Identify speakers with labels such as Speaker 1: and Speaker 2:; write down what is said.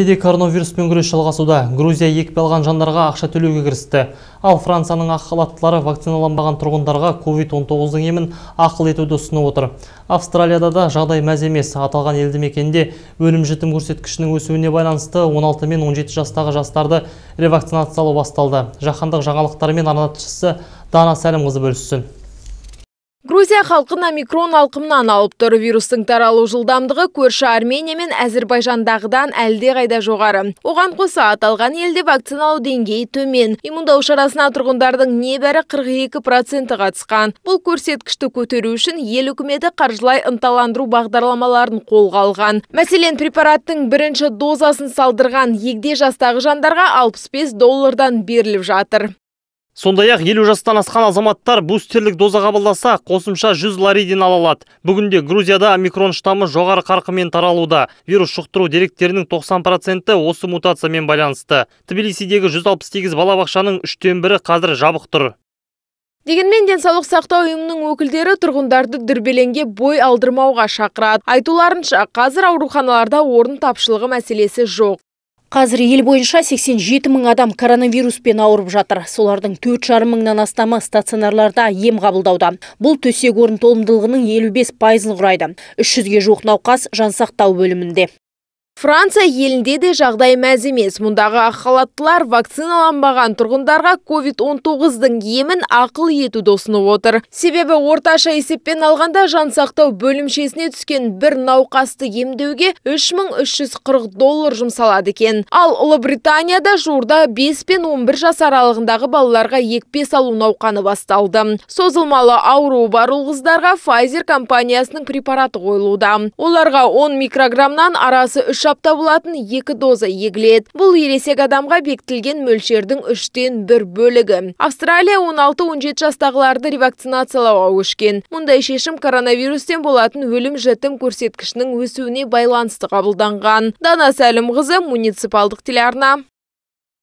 Speaker 1: елде коронавируспен күрес жалғасуда грузия екпе алған жандарға ақша төлеуге кірісті ал францияның ақ халаттылары вакциналанбаған тұрғындарға covid 19-дың емін ақыл етуді ұсынып отыр австралияда да жағдай мәз емес аталған елді мекенде өлім жітім көрсеткішінің өсуіне байланысты 16 мен 17 жастағы жастарды ревакцинациялау басталды жаһандық жаңалықтармен арна тілшісі дана сәлімқызы бөліссін
Speaker 2: Грузия халқына микрон алқымнан алып тұр. Вирустың таралу жылдамдығы көрші Армения мен Әзірбайжандағыдан әлде қайда жоғары. Оған қоса аталған елде вакциналау деңгейі төмен. Иммундау шарасына тұрғындардың небәрі 42% қатысқан. Бұл көрсеткішті көтеру үшін ел үкіметі қаржылай ынталандыру бағдарламаларын қолға алған. Мәселен, препараттың бірінші дозасын салдырған егде жастағы жандарға 65 доллардан беріліп жатыр
Speaker 1: сондай ақ елу жастан асқан азаматтар бустерлік доза қабылдаса қосымша жүз ларидин ала бүгінде грузияда омикрон штаммы жоғары қарқынмен таралуда вирус жұқтыру деректерінің 90 проценті осы мутациямен байланысты тбилисидегі 168 балабақшаның үштен бірі қазір жабық тұр
Speaker 2: Дегенмен денсаулық сақтау ұйымының өкілдері тұрғындарды дүрбеленге бой алдырмауға шақырады. Айтуларынша, қазір ауруханаларда орын тапшылығы мәселесі жоқ. Қазір ел бойынша 87 мың адам коронавируспен ауырып жатыр. Солардың 4,5 мыңнан астамы стационарларда ем қабылдауда. Бұл төсек орын толымдылығының 55 пайызын құрайды. 300-ге жоқ науқас жансақтау бөлімінде. Франция елінде де жағдай мәз емес. Мұндағы ақхалаттылар вакциналанбаған тұрғындарға COVID-19-дың емін ақыл ету досыны отыр. Себебі орташа есеппен алғанда жансақтау бөлімшесіне түскен бір науқасты емдеуге 3340 доллар жұмсалады екен. Ал Ұлыбританияда жұрда 5 пен 11 жас аралығындағы балаларға екпе салу науқаны басталды. Созылмалы ауру бар Pfizer компаниясының препараты қойылуда. Оларға 10 микрограммнан арасы үш табылатын екі доза егіледі бұл ересек адамға бектілген мөлшердің үштен бір бөлігі австралия 16-17 жастағыларды ревакцинациялауға өшкен. мұндай шешім коронавирустен болатын өлім жітім көрсеткішінің өсуіне байланысты қабылданған дана сәлімқызы муниципалдық телеарна